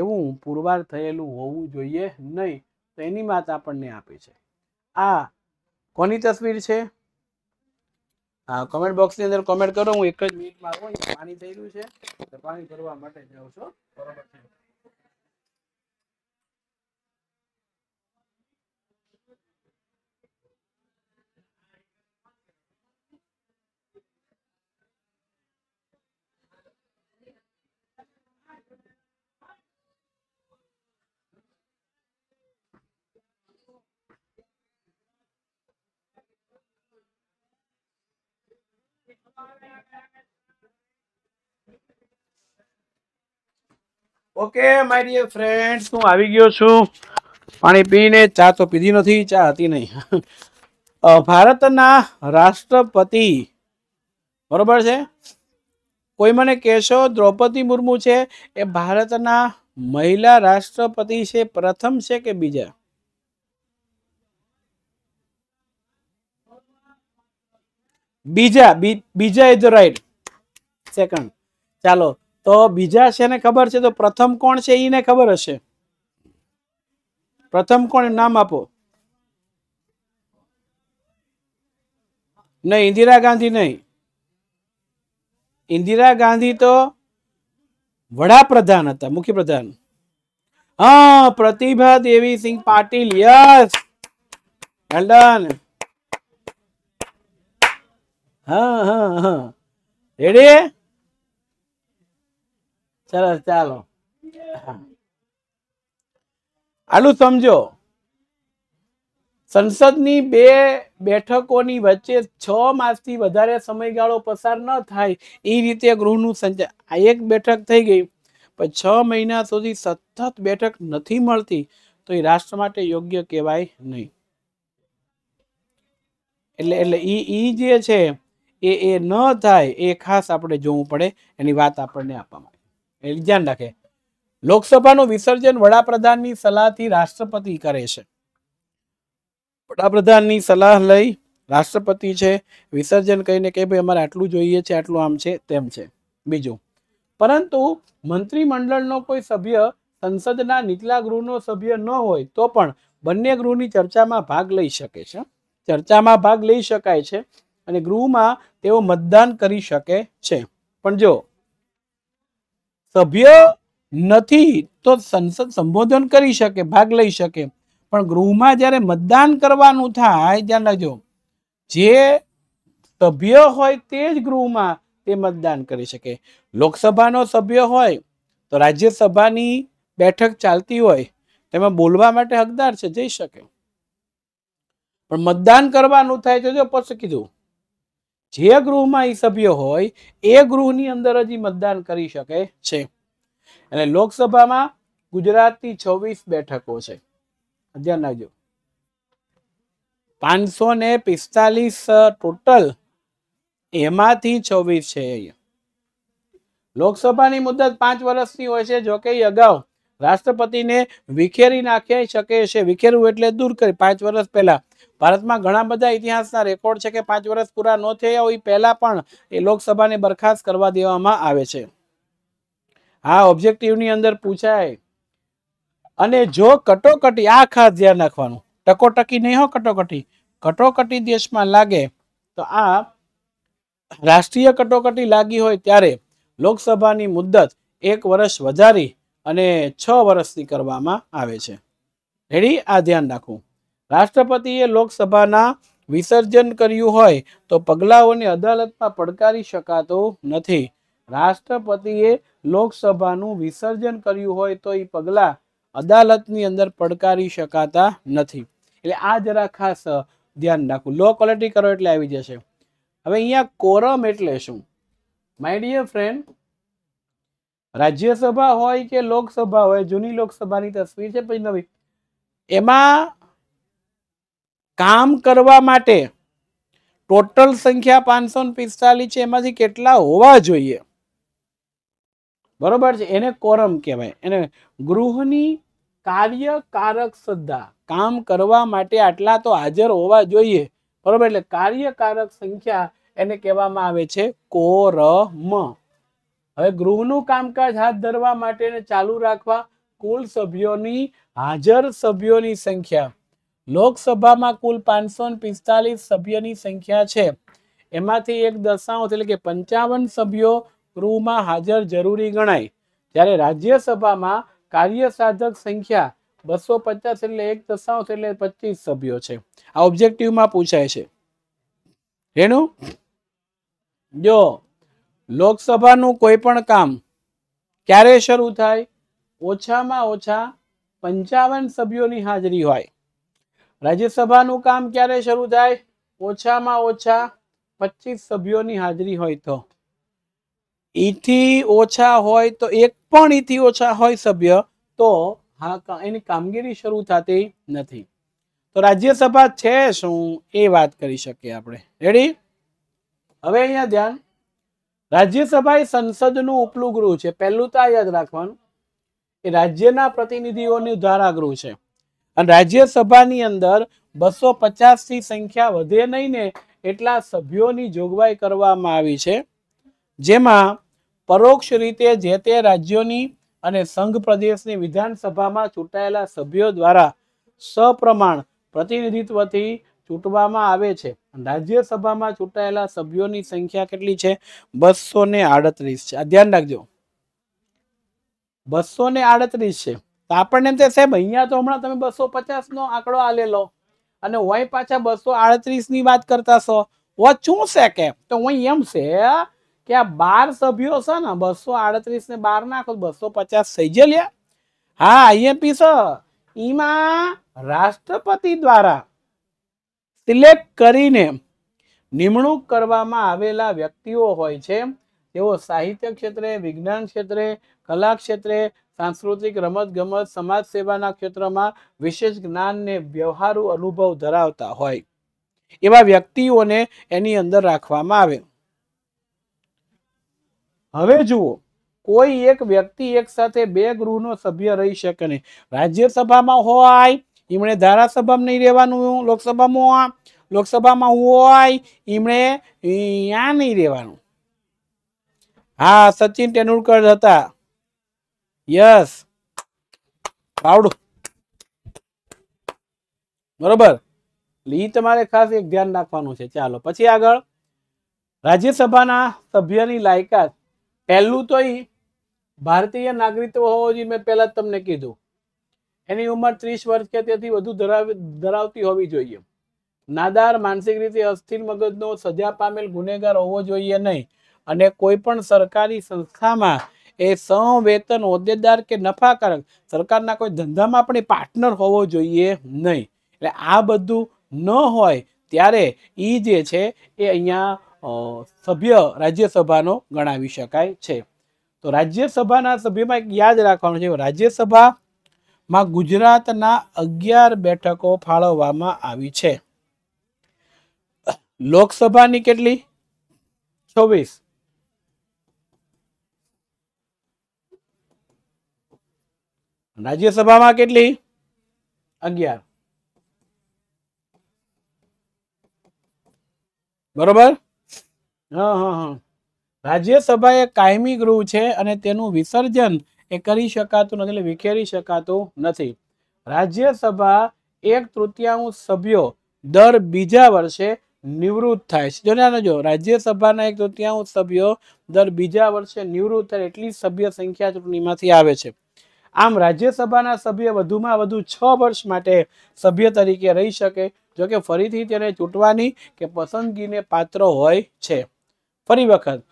એવું પુરવાર થયેલું હોવું જોઈએ નહીં તો એની વાત આપણને આપે છે આ કોની તસવીર છે હા કોમેન્ટ બોક્સની અંદર કોમેન્ટ કરો હું એક જ મિનિટમાં આવું પાણી થઈ રહ્યું છે તો પાણી ભરવા માટે જાઉં છું બરોબર છે ઓકે માય ડિયર ફ્રેન્ડ્સ હું આવી ગયો છું પાણી પીને ચા તો પીધી નથી ચા હતી નહીં ભારતના રાષ્ટ્રપતિ બરોબર છે કોઈ મને કહેશો દ્રૌપદી મુર્મુ છે એ ભારતના મહિલા રાષ્ટ્રપતિ છે પ્રથમ છે કે બીજા બીજા બીજા ઇઝ રાઈટ સેકન્ડ ચાલો તો બીજા છે ખબર છે તો પ્રથમ કોણ છે એને ખબર હશે પ્રથમ કોણ નામ આપો નહીં ઇન્દિરા ગાંધી નહીં ઇન્દિરા ગાંધી તો વડાપ્રધાન હતા મુખ્યપ્રધાન હા પ્રતિભા દેવી સિંહ પાટીલ યસ વેલ હા હા હા રેડી સરસ ચાલો આલું સમજો સંસદની બે બેઠકોની વચ્ચે છ માસથી વધારે સમયગાળો પસાર ન થાય એ રીતે ગૃહનું સંચાલન આ એક બેઠક થઈ ગઈ પણ છ મહિના સુધી સતત બેઠક નથી મળતી તો એ રાષ્ટ્ર માટે યોગ્ય કહેવાય નહીં એટલે એટલે એ જે છે એ એ ન થાય એ ખાસ આપણે જોવું પડે એની વાત આપણને આપવામાં આવે એ ધ્યાન રાખે લોકસભાનું વિસર્જન વડાપ્રધાનની સલાહથી રાષ્ટ્રપતિ કરે છે વડાપ્રધાનની સલાહ લઈ રાષ્ટ્રપતિ છે વિસર્જન કહીને કે ભાઈ અમારે આટલું જોઈએ છે આટલું આમ છે તેમ છે બીજું પરંતુ મંત્રીમંડળનો કોઈ સભ્ય સંસદના નીચલા ગૃહનો સભ્ય ન હોય તો પણ બંને ગૃહની ચર્ચામાં ભાગ લઈ શકે છે ચર્ચામાં ભાગ લઈ શકાય છે અને ગૃહમાં તેઓ મતદાન કરી શકે છે પણ જો સભ્ય નથી તો સંસદ સંબોધન કરી શકે ભાગ લઈ શકે પણ ગૃહમાં જ્યારે મતદાન કરવાનું થાય ત્યાં લજો જે સભ્ય હોય તે જ ગૃહમાં તે મતદાન કરી શકે લોકસભાનો સભ્ય હોય તો રાજ્યસભાની બેઠક ચાલતી હોય તેમાં બોલવા માટે હકદાર છે જઈ શકે પણ મતદાન કરવાનું થાય તો જો પછી કીધું જે ગૃહમાં એ સભ્ય હોય એ ગૃહની અંદર જ મતદાન કરી શકે છે અને લોકસભામાં ગુજરાતની છવ્વીસ બેઠકો છે ધ્યાન રાખજો પાંચસો ને પિસ્તાલીસ ટોટલ એમાંથી છવ્વીસ છે લોકસભાની મુદત પાંચ વર્ષની હોય છે જોકે એ અગાઉ રાષ્ટ્રપતિને વિખેરી નાખી શકે છે વિખેરવું એટલે દૂર કરી પાંચ વર્ષ પહેલા ભારતમાં ઘણા બધા ઇતિહાસના રેકોર્ડ છે કે પાંચ વર્ષ પૂરા ન થયા હોય પહેલાં પણ એ લોકસભાને બરખાસ્ત કરવા દેવામાં આવે છે હા ઓબ્જેક્ટિવની અંદર પૂછાય અને જો કટોકટી આ ખાસ ધ્યાન રાખવાનું ટકોટકી નહીં હો કટોકટી કટોકટી દેશમાં લાગે તો આ રાષ્ટ્રીય કટોકટી લાગી હોય ત્યારે લોકસભાની મુદ્દત એક વર્ષ વધારી અને છ વર્ષથી કરવામાં આવે છે રેડી આ ધ્યાન રાખવું રાષ્ટ્રપતિએ લોકસભાના વિસર્જન કર્યું હોય તો પગલાઓને અદાલતમાં પડકારી શકાતું નથી રાષ્ટ્રપતિએ લોકસભાનું વિસર્જન કર્યું હોય તો એ પગલાં અદાલતની અંદર પડકારી શકાતા નથી એટલે આ જરા ખાસ ધ્યાન રાખવું લો ક્વોલિટી કરો એટલે આવી જશે હવે અહીંયા કોરમ એટલે શું માય ડિયર ફ્રેન્ડ રાજ્યસભા હોય કે લોકસભા હોય જૂની લોકસભાની તસવીર છે પછી નવી એમાં કામ કરવા માટે ટોટલ સંખ્યા પાંચસો પિસ્તાલીસ છે એમાંથી કેટલા હોવા જોઈએ બરોબર છે એને કોરમ કહેવાય એને ગૃહની કાર્યકારક શ્રદ્ધા કામ કરવા માટે આટલા તો હાજર હોવા જોઈએ બરોબર એટલે કાર્યકારક સંખ્યા એને કહેવામાં આવે છે કોરમ હવે ગૃહનું કામકાજ હાથ ધરવા માટે ચાલુ રાખવા કુલ સભ્યોની હાજર સભ્યોની સંખ્યા લોકસભામાં કુલ પાંચસો પિસ્તાલીસ સભ્યની સંખ્યા છે એમાંથી એક દશાંશ એટલે કે પંચાવન સભ્યો ગૃહમાં હાજર જરૂરી ગણાય જ્યારે રાજ્યસભામાં કાર્ય સાધક સંખ્યા બસો પચાસ એટલે એક દશાંશ એટલે પચીસ સભ્યો છે આ ઓબ્જેક્ટિવમાં પૂછાય છે એનું જો લોકસભાનું કોઈ પણ કામ ક્યારે શરૂ થાય ઓછામાં ઓછા પંચાવન સભ્યોની હાજરી હોય રાજ્યસભાનું કામ ક્યારે શરૂ થાય ઓછામાં ઓછા પચીસ સભ્યોની હાજરી હોય તો ઈથી ઓછા હોય તો એક પણ ઈથી ઓછા હોય સભ્ય તો હા એની કામગીરી શરૂ થતી નથી તો રાજ્યસભા છે શું એ વાત કરી શકીએ આપણે રેડી હવે અહીંયા ધ્યાન રાજ્યસભા એ સંસદનું ઉપલું ગૃહ છે પહેલું તો યાદ રાખવાનું કે રાજ્યના પ્રતિનિધિઓની ધારા ગૃહ છે અને રાજ્યસભાની અંદર બસો પચાસની સંખ્યા વધે નહીં ને એટલા સભ્યોની જોગવાઈ કરવામાં આવી છે જેમાં પરોક્ષ રીતે જે તે રાજ્યોની અને સંઘ પ્રદેશની વિધાનસભામાં ચૂંટાયેલા સભ્યો દ્વારા સપ્રમાણ પ્રતિનિધિત્વથી ચૂંટવામાં આવે છે રાજ્યસભામાં ચૂંટાયેલા સભ્યોની સંખ્યા કેટલી છે બસો ને આડત્રીસ છે ધ્યાન રાખજો બસો આડત્રીસ છે તો આપણને એમ થાય સાહેબ અહીંયા તો હમણાં તમે બસો પચાસનો આંકડો આલેલો અને હોય પાછા બસો આડત્રીસની વાત કરતા છો શું છે કે તો હું એમ છે કે આ બાર સભ્યો છે ને બસો આડત્રીસ ને બાર નાખો બસો પચાસ થઈ જ લ્યા હા આઈએમપી છે એમાં રાષ્ટ્રપતિ દ્વારા સિલેક્ટ કરીને નિમણૂક કરવામાં આવેલા વ્યક્તિઓ હોય છે તેઓ સાહિત્ય ક્ષેત્રે વિજ્ઞાન ક્ષેત્રે કલા ક્ષેત્રે સાંસ્કૃતિક રમતગમત સમાજ સેવાના ક્ષેત્રમાં વિશેષ જ્ઞાન ને વ્યવહારુ અનુભવ ધરાવતા હોય એવા વ્યક્તિઓને એની અંદર રાખવામાં આવે હવે જુઓ કોઈ એક વ્યક્તિ એક સાથે બે ગૃહનો સભ્ય રહી શકે નહીં રાજ્યસભામાં હોય એમણે ધારાસભામાં નહીં રહેવાનું લોકસભામાં લોકસભામાં હોય એમણે ત્યાં નહીં રહેવાનું હા સચિન તેંડુલકર હતા યસ રાવડું બરોબર એ તમારે ખાસ એક ધ્યાન રાખવાનું છે ચાલો પછી આગળ રાજ્યસભાના સભ્યની લાયકાત પહેલું તો ભારતીય નાગરિકત્વ હોવો જોઈએ મેં પહેલા જ તમને કીધું એની ઉંમર ત્રીસ વર્ષ કે તેથી વધુ ધરાવી ધરાવતી હોવી જોઈએ નાદાર માનસિક રીતે અસ્થિર મગજનો સજા પામેલ ગુનેગાર હોવો જોઈએ નહીં અને કોઈ પણ સરકારી સંસ્થામાં એ સંવેતન હોદ્દેદાર કે નફાકારક સરકારના કોઈ ધંધામાં પણ એ પાર્ટનર હોવો જોઈએ નહીં એટલે આ બધું ન હોય ત્યારે એ જે છે એ અહીંયા સભ્ય રાજ્યસભાનો ગણાવી શકાય છે તો રાજ્યસભાના સભ્યમાં એક યાદ રાખવાનું છે રાજ્યસભામાં ગુજરાતના અગિયાર બેઠકો ફાળવવામાં આવી છે લોકસભાની કેટલી છવ્વીસ રાજ્યસભામાં કેટલી અગિયાર બરોબર હા હા હા રાજ્યસભા એ કાયમી ગૃહ છે અને તેનું વિસર્જન એ કરી શકાતું નથી એટલે વિખેરી શકાતું નથી રાજ્યસભા એક તૃતીયાંશ સભ્યો દર બીજા વર્ષે નિવૃત્ત થાય છે જો ને જો રાજ્યસભાના એક તૃતીયાંશ સભ્યો દર બીજા વર્ષે નિવૃત્ત થાય એટલી સભ્ય સંખ્યા ચૂંટણીમાંથી આવે છે આમ રાજ્યસભાના સભ્ય વધુમાં વધુ છ વર્ષ માટે સભ્ય તરીકે રહી શકે જોકે ફરીથી તેને ચૂંટવાની કે પસંદગીને પાત્ર હોય છે ફરી વખત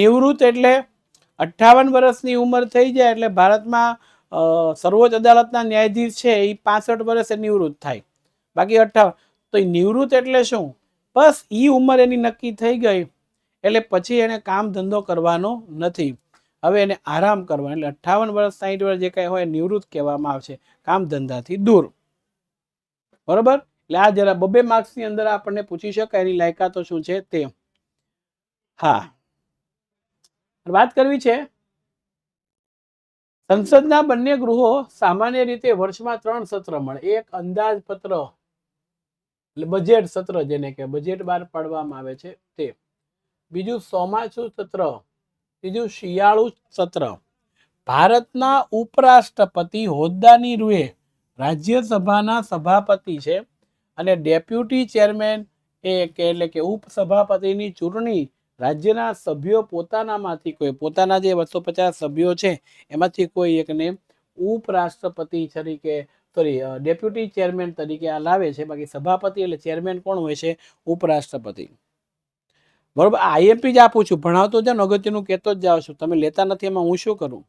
નિવૃત્ત એટલે અઠ્ઠાવન વર્ષની ઉંમર થઈ જાય એટલે ભારતમાં સર્વોચ્ચ અદાલતના ન્યાયાધીશ છે એ પાસઠ વર્ષે નિવૃત્ત થાય બાકી અઠ્ઠાવન તો એ નિવૃત્ત એટલે શું બસ એ ઉંમર એની નક્કી થઈ ગઈ એટલે પછી એને કામ ધંધો કરવાનો નથી હવે એને આરામ કરવાનો એટલે અઠ્ઠાવન વર્ષ સાહીઠ વર્ષ જે કાંઈ હોય નિવૃત્ત કહેવામાં આવશે કામ ધંધાથી દૂર બરોબર એટલે આ જરા બબે માર્ક્સની અંદર આપણને પૂછી શકાય એની લાયકાતો શું છે તે હા વાત કરવી છે સંસદના બંને ગૃહો સામાન્ય રીતે વર્ષમાં ત્રણ સત્ર મળે એક અંદાજપત્ર બજેટ સત્ર જેને કે બજેટ બહાર પાડવામાં આવે છે તે બીજું સોમાસુ સત્ર બીજું શિયાળુ સત્ર ભારતના ઉપરાષ્ટ્રપતિ હોદ્દાની રૂએ રાજ્યસભાના સભાપતિ છે અને ડેપ્યુટી ચેરમેન એ કે એટલે કે ઉપસભાપતિની ચૂંટણી રાજ્યના સભ્યો પોતાનામાંથી કોઈ પોતાના જે બસો સભ્યો છે એમાંથી કોઈ એકને ઉપરાષ્ટ્રપતિ તરીકે સોરી ડેપ્યુટી ચેરમેન તરીકે આ લાવે છે બાકી સભાપતિ એટલે ચેરમેન કોણ હોય છે ઉપરાષ્ટ્રપતિ બરોબર આઈએમપી જ આપું છું ભણાવતો જાઉં અગત્યનું કહેતો જ જાઓ છો તમે લેતા નથી એમાં હું શું કરું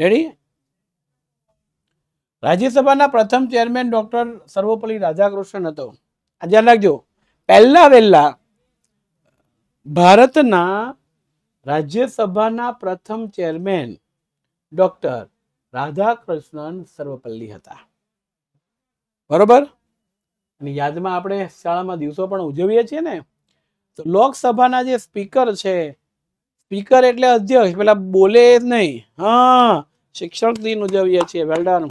રેડી રાજ્યસભાના પ્રથમ ચેરમેન ડોક્ટર સર્વપલ્લી રાધાકૃષ્ણન હતો આ ધ્યાન રાખજો પહેલા વહેલા ભારતના રાજ્યસભાના પ્રથમ ચેરમેન ડોક્ટર રાધાકૃષ્ણન સર્વપલ્લી હતા બરોબર અને યાદમાં આપણે શાળામાં દિવસો પણ ઉજવીએ છીએ ને तो लोकसभा ना जे स्पीकर छे स्पीकर એટલે અધ્યક્ષ પેલા બોલે નહીં હા શિક્ષણ દિન ઉજવિયા છે well done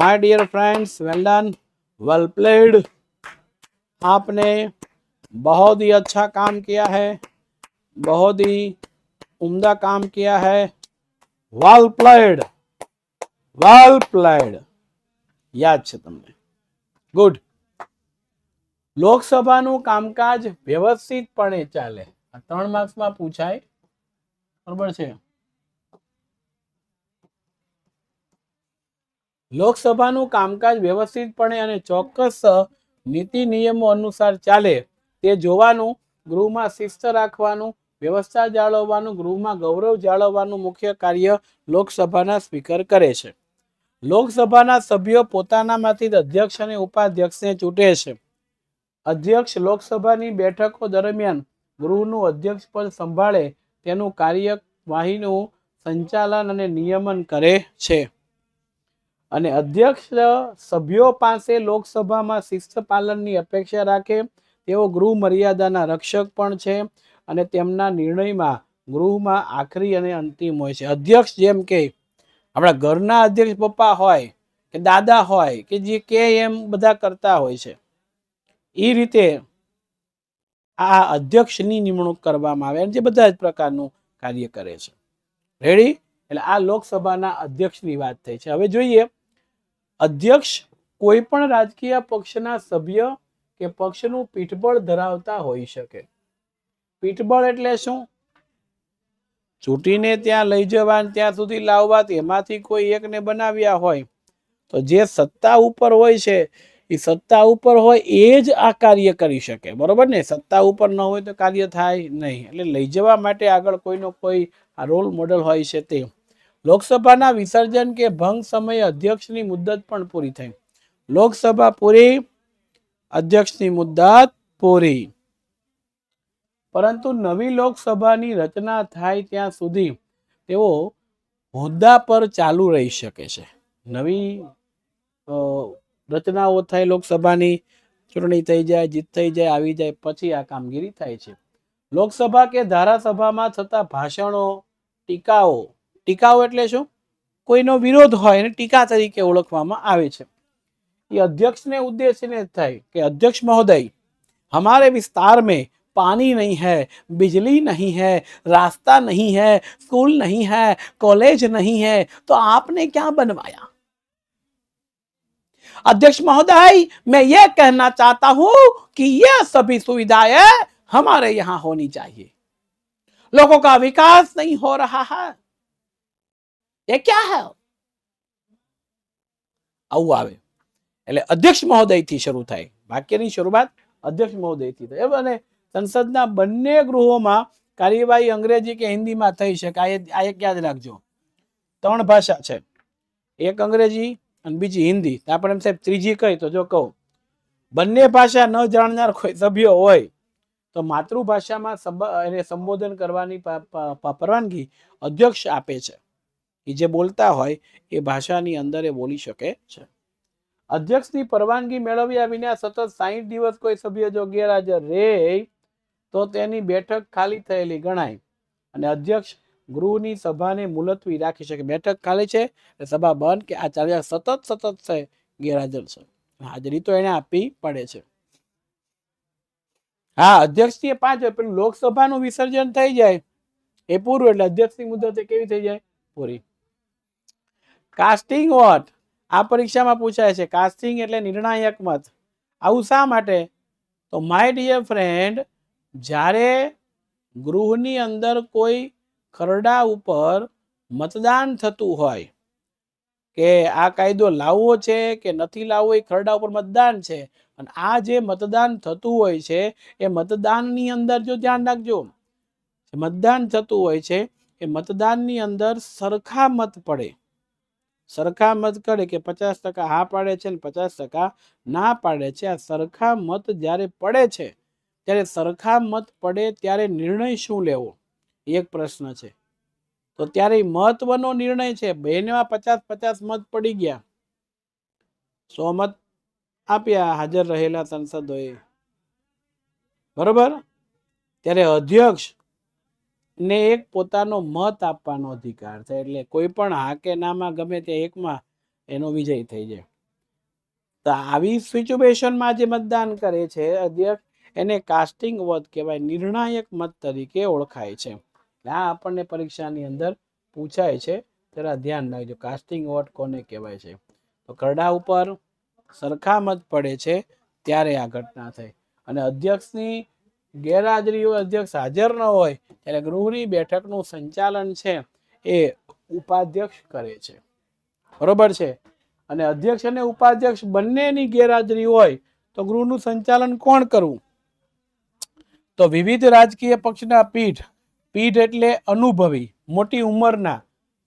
my dear friends well done well played આપને બહોદ હી અચ્છા કામ કિયા હૈ બહોદ હી ઉમદા કામ કિયા હૈ વેલ પ્લેડ વેલ પ્લેડ યાદ છે તમને ગુડ લોકસભાનું કામકાજ વ્યવસ્થિતપણે ચાલે આ ત્રણ માર્ક્સમાં પૂછાય બરોબર છે લોકસભાનું કામકાજ વ્યવસ્થિતપણે અને ચોક્કસ નીતિ નિયમો અનુસાર ચાલે તે જોવાનું ગૃહમાં શિસ્ત રાખવાનું વ્યવસ્થા જાળવવાનું ગૃહમાં ગૌરવ જાળવવાનું મુખ્ય કાર્ય લોકસભાના સ્પીકર કરે છે લોકસભાના સભ્યો પોતાનામાંથી અધ્યક્ષ અને ઉપાધ્યક્ષને ચૂંટે છે અધ્યક્ષ લોકસભાની બેઠકો દરમિયાન ગૃહનું અધ્યક્ષ પદ સંભાળે તેનું કાર્યવાહીનું સંચાલન અને નિયમન કરે છે અને અધ્યક્ષ સભ્યો પાસે લોકસભામાં શિસ્ત પાલનની અપેક્ષા રાખે તેઓ ગૃહ મર્યાદાના રક્ષક પણ છે અને તેમના નિર્ણયમાં ગૃહમાં આખરી અને અંતિમ હોય છે અધ્યક્ષ જેમ કે આપણા ઘરના અધ્યક્ષ પપ્પા હોય કે દાદા હોય કે જે કે એમ બધા કરતા હોય છે એ રીતે આ અધ્યક્ષની નિમણૂક કરવામાં આવે જે બધા જ પ્રકારનું કાર્ય કરે છે રેડી એટલે આ લોકસભાના અધ્યક્ષની વાત થઈ છે હવે જોઈએ અધ્યક્ષ કોઈ પણ રાજકીય પક્ષના સભ્ય કે પક્ષનું પીઠબળ ધરાવતા હોઈ શકે પીઠબળ એટલે શું ચૂંટીને ત્યાં લઈ જવા ત્યાં સુધી લાવવા તેમાંથી કોઈ એકને બનાવ્યા હોય તો જે સત્તા ઉપર હોય છે એ સત્તા ઉપર હોય એ જ આ કાર્ય કરી શકે બરાબર ને સત્તા ઉપર ન હોય તો કાર્ય થાય નહીં એટલે લઈ જવા માટે આગળ કોઈનો કોઈ આ રોલ મોડલ હોય છે તે લોકસભાના વિસર્જન કે ભંગ સમયે અધ્યક્ષની મુદ્દત પણ પૂરી થઈ લોકસભા પૂરી અધ્યક્ષની મુદ્દત પૂરી પરંતુ નવી લોકસભાની રચના થાય ત્યાં સુધી તેઓ હોદ્દા પર ચાલુ રહી શકે છે નવી રચનાઓ થાય લોકસભાની ચૂંટણી થઈ જાય જીત થઈ જાય આવી જાય પછી આ કામગીરી થાય છે લોકસભા કે ધારાસભામાં થતા ભાષણો ટીકાઓ ટીકાઓ એટલે શું કોઈનો વિરોધ હોય એને ટીકા તરીકે ઓળખવામાં આવે છે એ અધ્યક્ષને ઉદ્દેશીને થાય કે અધ્યક્ષ મહોદય હમારે વિસ્તાર મેં पानी नहीं है बिजली नहीं है रास्ता नहीं है स्कूल नहीं है कॉलेज नहीं है तो आपने क्या बनवाया अध्यक्ष महोदय मैं ये कहना चाहता हूं कि ये सभी सुविधाएं हमारे यहां होनी चाहिए लोगों का विकास नहीं हो रहा है ये क्या है આવું આવે એટલે અધ્યક્ષ મહોદયથી શરૂ થાય વાક્યની શરૂઆત અધ્યક્ષ મહોદયથી થાય અને સંસદના બંને ગૃહોમાં કાર્યવાહી અંગ્રેજી કે હિન્દીમાં થઈ શકે આ એક યાદ રાખજો ત્રણ ભાષા છે એક અંગ્રેજી અને બીજી હિન્દી તો આપણે એમ સાહેબ ત્રીજી કઈ તો જો કહું બંને ભાષા ન જાણનાર કોઈ સભ્યો હોય તો માતૃભાષામાં એને સંબોધન કરવાની પરવાનગી અધ્યક્ષ આપે છે એ જે બોલતા હોય એ ભાષાની અંદર એ બોલી શકે છે અધ્યક્ષની પરવાનગી મેળવ્યા વિના સતત સાહીઠ દિવસ કોઈ સભ્ય જો ગેરહાજર રહે તો તેની બેઠક ખાલી થયેલી ગણાય અને અધ્યક્ષ ગૃહની સભાને મુલતવી રાખી શકે બેઠક ખાલી છે સભા બંધ કે આ ચાલ્યા સતત સતત છે ગેરહાજર છે હાજરી તો એને આપવી પડે છે હા અધ્યક્ષની પાંચ હોય પેલું લોકસભાનું વિસર્જન થઈ જાય એ પૂરું એટલે અધ્યક્ષની મુદત કેવી થઈ જાય પૂરી કાસ્ટિંગ વોટ આ પરીક્ષામાં પૂછાય છે કાસ્ટિંગ એટલે નિર્ણાયક મત આવું શા માટે તો માય ડિયર ફ્રેન્ડ જ્યારે ગૃહની અંદર કોઈ ખરડા ઉપર મતદાન થતું હોય કે આ કાયદો લાવવો છે કે નથી લાવવો એ ખરડા ઉપર મતદાન છે અને આ જે મતદાન થતું હોય છે એ મતદાનની અંદર જો ધ્યાન રાખજો મતદાન થતું હોય છે એ મતદાનની અંદર સરખા મત પડે સરખા મત કરે કે પચાસ ટકા હા પાડે છે ને પચાસ ટકા ના પાડે છે આ સરખા મત જ્યારે પડે છે ત્યારે સરખા મત પડે ત્યારે નિર્ણય શું લેવો એક પ્રશ્ન છે તો ત્યારે મહત્વનો નિર્ણય છે બેનમાં પચાસ પચાસ મત પડી ગયા સો મત આપ્યા હાજર રહેલા સંસદોએ બરોબર ત્યારે અધ્યક્ષ ને એક પોતાનો મત આપવાનો અધિકાર છે એટલે કોઈ પણ હાકે નામાં ગમે તે એકમાં એનો વિજય થઈ જાય તો આવી સિચ્યુએશનમાં જે મતદાન કરે છે અધ્યક્ષ એને કાસ્ટિંગ વોટ કહેવાય નિર્ણાયક મત તરીકે ઓળખાય છે આ આપણને પરીક્ષાની અંદર પૂછાય છે જરા ધ્યાન રાખજો કાસ્ટિંગ વોટ કોને કહેવાય છે તો કરડા ઉપર સરખામત પડે છે ત્યારે આ ઘટના થઈ અને અધ્યક્ષની ગેરહાજરી હોય અધ્યક્ષ હાજર ન હોય ત્યારે ગૃહની બેઠકનું સંચાલન છે એ ઉપાધ્યક્ષ કરે છે બરોબર છે અને અધ્યક્ષ અને ઉપાધ્યક્ષ બંનેની ગેરહાજરી હોય તો ગૃહનું સંચાલન કોણ કરવું તો વિવિધ રાજકીય પક્ષના પીઠ પીઢ એટલે અનુભવી મોટી ઉંમરના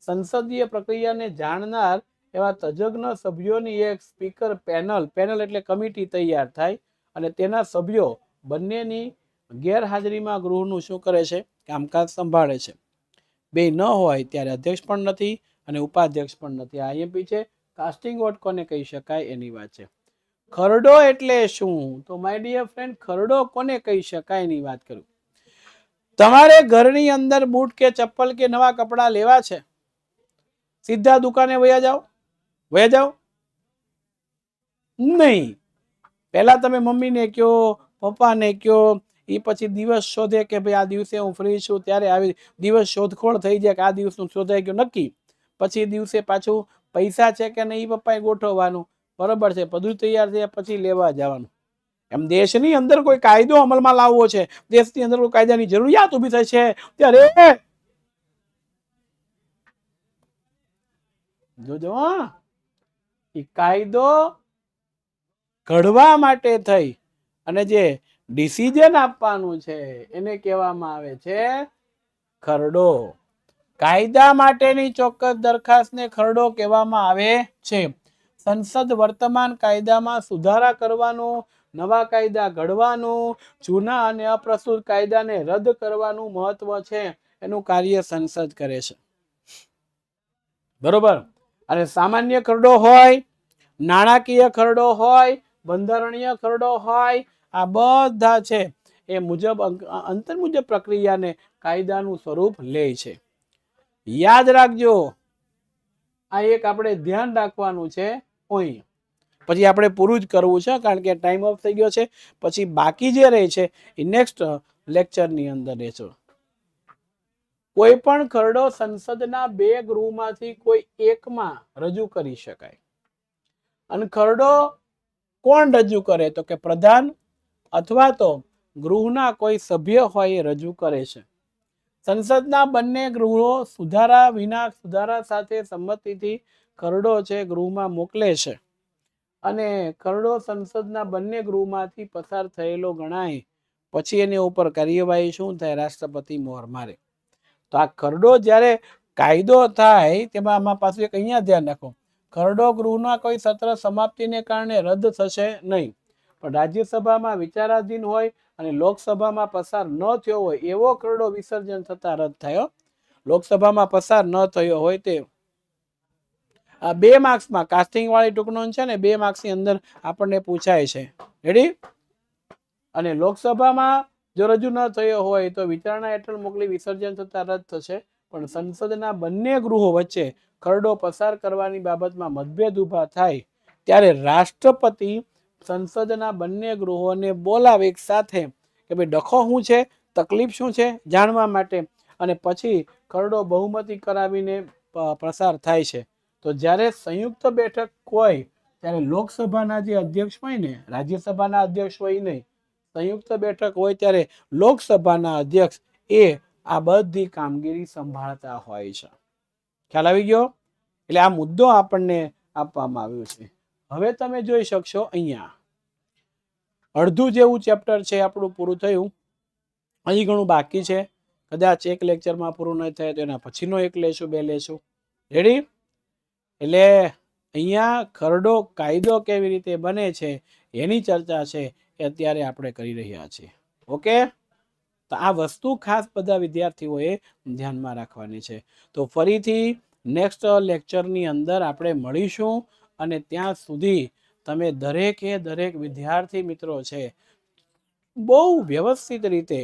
સંસદીય પ્રક્રિયાને જાણનાર એવા તજજ્ઞ સભ્યોની એક સ્પીકર પેનલ પેનલ એટલે કમિટી તૈયાર થાય અને તેના સભ્યો બંનેની ગેરહાજરીમાં ગૃહનું શું કરે છે કામકાજ સંભાળે છે બે ન હોય ત્યારે અધ્યક્ષ પણ નથી અને ઉપાધ્યક્ષ પણ નથી આઈએમપી છે કાસ્ટિંગ વોટ કોને કહી શકાય એની વાત છે ખરડો એટલે શું તો માય ડિયર ફ્રેન્ડ ખરડો કોને કહી શકાય એની વાત કરું તમારે ઘરની અંદર બૂટ કે ચપ્પલ કે નવા કપડાં લેવા છે સીધા દુકાને વયા જાઓ વયા જાઓ નહીં પહેલાં તમે મમ્મીને કહો પપ્પાને કહો એ પછી દિવસ શોધે કે ભાઈ આ દિવસે હું ફ્રી છું ત્યારે આવી દિવસ શોધખોળ થઈ જાય કે આ દિવસ હું શોધાઈ ગયું નક્કી પછી દિવસે પાછું પૈસા છે કે નહીં પપ્પાએ ગોઠવવાનું બરોબર છે બધું તૈયાર થયા પછી લેવા જવાનું એમ દેશની અંદર કોઈ કાયદો અમલમાં લાવવો છે દેશની અંદર કોઈ કાયદાની જરૂરિયાત ઊભી થઈ છે ત્યારે જોજો એ કાયદો ઘડવા માટે થઈ અને જે ડિસિઝન આપવાનું છે એને કહેવામાં આવે છે ખરડો કાયદા માટેની ચોક્કસ દરખાસ્તને ખરડો કહેવામાં આવે છે સંસદ વર્તમાન કાયદામાં સુધારા કરવાનું નવા કાયદા ઘડવાનું જૂના અને અપ્રસ્તુત કાયદાને રદ કરવાનું મહત્વ છે એનું કાર્ય સંસદ કરે છે બરોબર અને સામાન્ય ખરડો હોય નાણાકીય ખરડો હોય બંધારણીય ખરડો હોય આ બધા છે એ મુજબ અંતર મુજબ પ્રક્રિયાને કાયદાનું સ્વરૂપ લે છે યાદ રાખજો આ એક આપણે ધ્યાન રાખવાનું છે અહીં પછી આપણે પૂરું જ કરવું છે કારણ કે ટાઈમ ઓફ થઈ ગયો છે પછી બાકી જે રહે છે એ નેક્સ્ટ લેક્ચરની અંદર રહેશે કોઈ પણ ખરડો સંસદના બે ગૃહમાંથી કોઈ એકમાં રજૂ કરી શકાય અને ખરડો કોણ રજૂ કરે તો કે પ્રધાન અથવા તો ગૃહના કોઈ સભ્ય હોય એ રજૂ કરે છે સંસદના બંને ગૃહો સુધારા વિના સુધારા સાથે સંમતિથી ખરડો છે ગૃહમાં મોકલે છે અને કરડો સંસદના બંને ગૃહમાંથી પસાર થયેલો ગણાય પછી એની ઉપર કાર્યવાહી શું થાય રાષ્ટ્રપતિ મોહર મારે તો આ કરડો જ્યારે કાયદો થાય તેમાં આમાં પાછું એક અહીંયા ધ્યાન રાખો કરડો ગૃહના કોઈ સત્ર સમાપ્તિને કારણે રદ થશે નહીં પણ રાજ્યસભામાં વિચારાધીન હોય અને લોકસભામાં પસાર ન થયો હોય એવો કરડો વિસર્જન થતાં રદ થયો લોકસભામાં પસાર ન થયો હોય તે બે માર્ક્સમાં કાસ્ટિંગવાળી ટૂંક નોંધ છે ને બે માર્ક્સની અંદર આપણને પૂછાય છે રેડી અને લોકસભામાં જો રજૂ ન થયો હોય તો વિચારણા હેઠળ મોકલી વિસર્જન થતાં રદ થશે પણ સંસદના બંને ગૃહો વચ્ચે ખરડો પસાર કરવાની બાબતમાં મતભેદ ઊભા થાય ત્યારે રાષ્ટ્રપતિ સંસદના બંને ગૃહોને બોલાવે એક સાથે કે ભાઈ ડખો શું છે તકલીફ શું છે જાણવા માટે અને પછી ખરડો બહુમતી કરાવીને પસાર થાય છે તો જ્યારે સંયુક્ત બેઠક હોય ત્યારે લોકસભાના જે અધ્યક્ષ હોય ને રાજ્યસભાના અધ્યક્ષ હોય નહીં સંયુક્ત બેઠક હોય ત્યારે લોકસભાના અધ્યક્ષ એ આ બધી કામગીરી સંભાળતા હોય છે ખ્યાલ આવી ગયો એટલે આ મુદ્દો આપણને આપવામાં આવ્યો છે હવે તમે જોઈ શકશો અહીંયા અડધું જેવું ચેપ્ટર છે આપણું પૂરું થયું અહીં ઘણું બાકી છે કદાચ એક લેક્ચરમાં પૂરું નહીં થાય તો એના પછીનો એક લેશું બે લેશું રેડી એટલે અહીંયા ખરડો કાયદો કેવી રીતે બને છે એની ચર્ચા છે એ અત્યારે આપણે કરી રહ્યા છીએ ઓકે તો આ વસ્તુ ખાસ બધા વિદ્યાર્થીઓએ ધ્યાનમાં રાખવાની છે તો ફરીથી નેક્સ્ટ લેક્ચરની અંદર આપણે મળીશું અને ત્યાં સુધી તમે દરેકે દરેક વિદ્યાર્થી મિત્રો છે બહુ વ્યવસ્થિત રીતે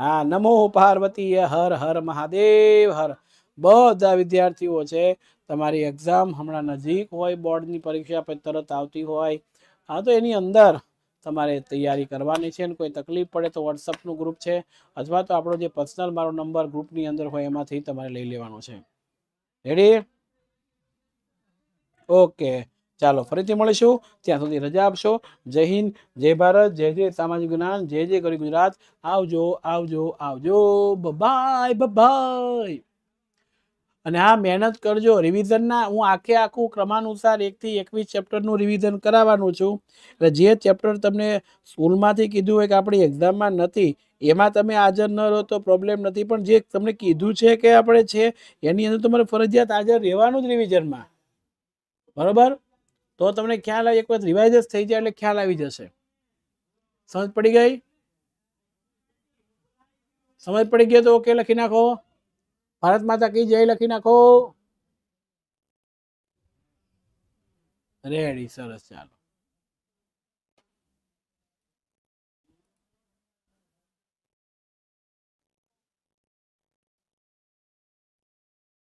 હા નમો પાર્વતી હર હર મહાદેવ હર બધા વિદ્યાર્થીઓ છે તમારી એક્ઝામ હમણાં નજીક હોય બોર્ડની પરીક્ષા પછી તરત આવતી હોય હા તો એની અંદર તમારે તૈયારી કરવાની છે અને કોઈ તકલીફ પડે તો વોટ્સઅપનું ગ્રુપ છે અથવા તો આપણો જે પર્સનલ મારો નંબર ગ્રુપની અંદર હોય એમાંથી તમારે લઈ લેવાનો છે રેડી ઓકે ચાલો ફરીથી મળીશું ત્યાં સુધી રજા આપશો જય હિન્દ જય ભારત જય જય સામાજિક જ્ઞાન જય જય ગરી ગુજરાત આવજો આવજો આવજો બાય બાય અને હા મહેનત કરજો રિવિઝનના હું આખે આખું ક્રમાનુસાર એકથી એકવીસ ચેપ્ટરનું રિવિઝન કરાવવાનું છું એટલે જે ચેપ્ટર તમને સ્કૂલમાંથી કીધું હોય કે આપણી એક્ઝામમાં નથી એમાં તમે હાજર ન રહો તો પ્રોબ્લેમ નથી પણ જે તમને કીધું છે કે આપણે છે એની અંદર તમારે ફરજિયાત હાજર રહેવાનું જ રિવિઝનમાં બરાબર તો તમને ખ્યાલ આવે એક વખત રિવાઇઝ જ થઈ જાય એટલે ખ્યાલ આવી જશે સમજ પડી ગઈ સમજ પડી ગઈ તો ઓકે લખી નાખો ભારત માતા કી જય લખી નાખો રેડી સરસ ચાલો